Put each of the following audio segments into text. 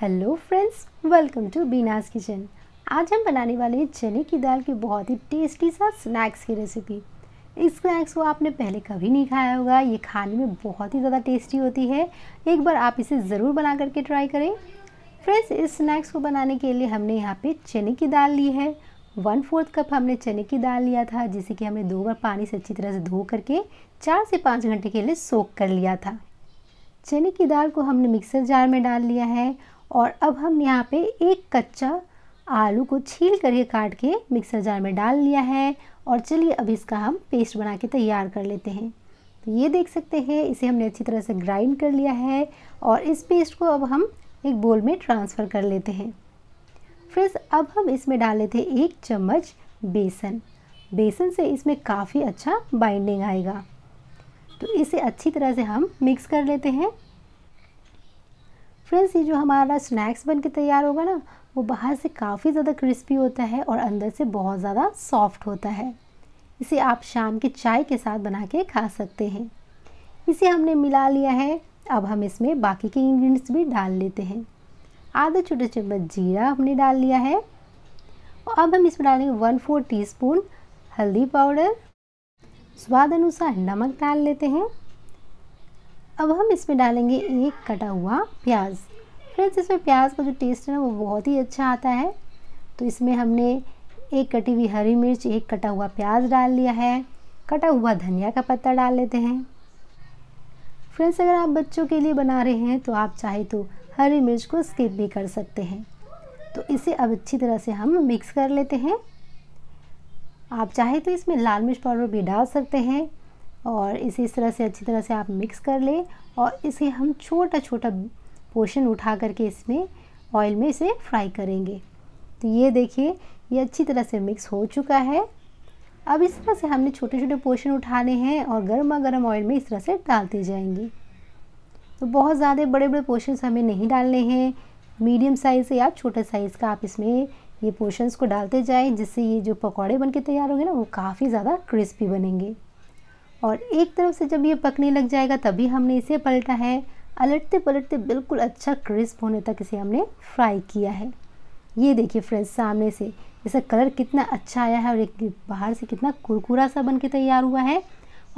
hello friends welcome to Beena's kitchen आज हम बनाने वाले हैं चने की दाल की बहुत ही टेस्टी सा स्नैक्स की रेसिपी इस स्नैक्स को आपने पहले कभी नहीं खाया होगा ये खाने में बहुत ही ज़्यादा टेस्टी होती है एक बार आप इसे ज़रूर बना करके ट्राई करें फ्रेंड्स इस स्नैक्स को बनाने के लिए हमने यहाँ पर चने की दाल ली है वन फोर्थ कप हमने चने की दाल लिया था जिसे कि हमने दो बार पानी से अच्छी तरह से धो करके चार से पाँच घंटे के लिए सोख कर लिया था चने की दाल को हमने मिक्सर जार में डाल लिया है और अब हम यहाँ पे एक कच्चा आलू को छील करके काट के मिक्सर जार में डाल लिया है और चलिए अब इसका हम पेस्ट बना के तैयार कर लेते हैं तो ये देख सकते हैं इसे हमने अच्छी तरह से ग्राइंड कर लिया है और इस पेस्ट को अब हम एक बोल में ट्रांसफ़र कर लेते हैं फ्रेंड्स अब हम इसमें डाल लेते हैं एक चम्मच बेसन बेसन से इसमें काफ़ी अच्छा बाइंडिंग आएगा तो इसे अच्छी तरह से हम मिक्स कर लेते हैं फ्रेंड्स ये जो हमारा स्नैक्स बन के तैयार होगा ना वो बाहर से काफ़ी ज़्यादा क्रिस्पी होता है और अंदर से बहुत ज़्यादा सॉफ्ट होता है इसे आप शाम के चाय के साथ बना के खा सकते हैं इसे हमने मिला लिया है अब हम इसमें बाकी के इंग्रेडिएंट्स भी डाल लेते हैं आधा छोटे चम्मच जीरा हमने डाल लिया है और अब हम इसमें डालेंगे वन फोर टी हल्दी पाउडर स्वाद अनुसार नमक डाल लेते हैं अब हम इसमें डालेंगे एक कटा हुआ प्याज फ्रेंड्स इसमें प्याज का जो टेस्ट है ना वो बहुत ही अच्छा आता है तो इसमें हमने एक कटी हुई हरी मिर्च एक कटा हुआ प्याज डाल लिया है कटा हुआ धनिया का पत्ता डाल लेते हैं फ्रेंड्स अगर आप बच्चों के लिए बना रहे हैं तो आप चाहे तो हरी मिर्च को स्किप भी कर सकते हैं तो इसे अब अच्छी तरह से हम मिक्स कर लेते हैं आप चाहे तो इसमें लाल मिर्च पाउडर भी डाल सकते हैं और इसे इस तरह से अच्छी तरह से आप मिक्स कर लें और इसे हम छोटा छोटा पोर्शन उठा करके इसमें ऑयल में इसे फ्राई करेंगे तो ये देखिए ये अच्छी तरह से मिक्स हो चुका है अब इस तरह से हमने छोटे छोटे पोर्शन उठाने हैं और गर्मा गर्म ऑयल में इस तरह से डालते जाएंगे तो बहुत ज़्यादा बड़े बड़े पोर्शन हमें नहीं डालने हैं मीडियम साइज़ या छोटे साइज़ का आप इसमें ये पोर्शंस को डालते जाएं जिससे ये जो पकौड़े बन के तैयार होंगे ना वो काफ़ी ज़्यादा क्रिस्पी बनेंगे और एक तरफ से जब ये पकने लग जाएगा तभी हमने इसे पलटा है पलटते पलटते बिल्कुल अच्छा क्रिस्प होने तक इसे हमने फ्राई किया है ये देखिए फ्रेंड्स सामने से इसका कलर कितना अच्छा आया है और एक बाहर से कितना कुरकुरा सा बन के तैयार हुआ है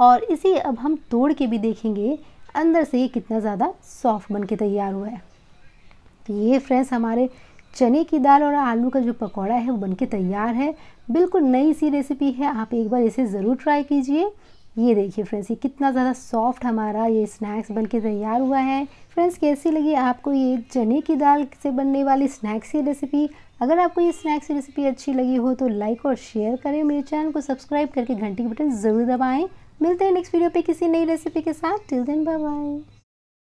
और इसे अब हम तोड़ के भी देखेंगे अंदर से ये कितना ज़्यादा सॉफ्ट बन के तैयार हुआ है तो ये फ्रेंड्स हमारे चने की दाल और आलू का जो पकौड़ा है वो बन के तैयार है बिल्कुल नई सी रेसिपी है आप एक बार इसे ज़रूर ट्राई कीजिए ये देखिए फ्रेंड्स ये कितना ज़्यादा सॉफ्ट हमारा ये स्नैक्स बनके तैयार हुआ है फ्रेंड्स कैसी लगी आपको ये चने की दाल से बनने वाली स्नैक्स की रेसिपी अगर आपको ये स्नैक्स की रेसिपी अच्छी लगी हो तो लाइक और शेयर करें मेरे चैनल को सब्सक्राइब करके घंटी के बटन ज़रूर दबाएँ मिलते हैं नेक्स्ट वीडियो पर किसी नई रेसिपी के साथ टिल देन बाय बाय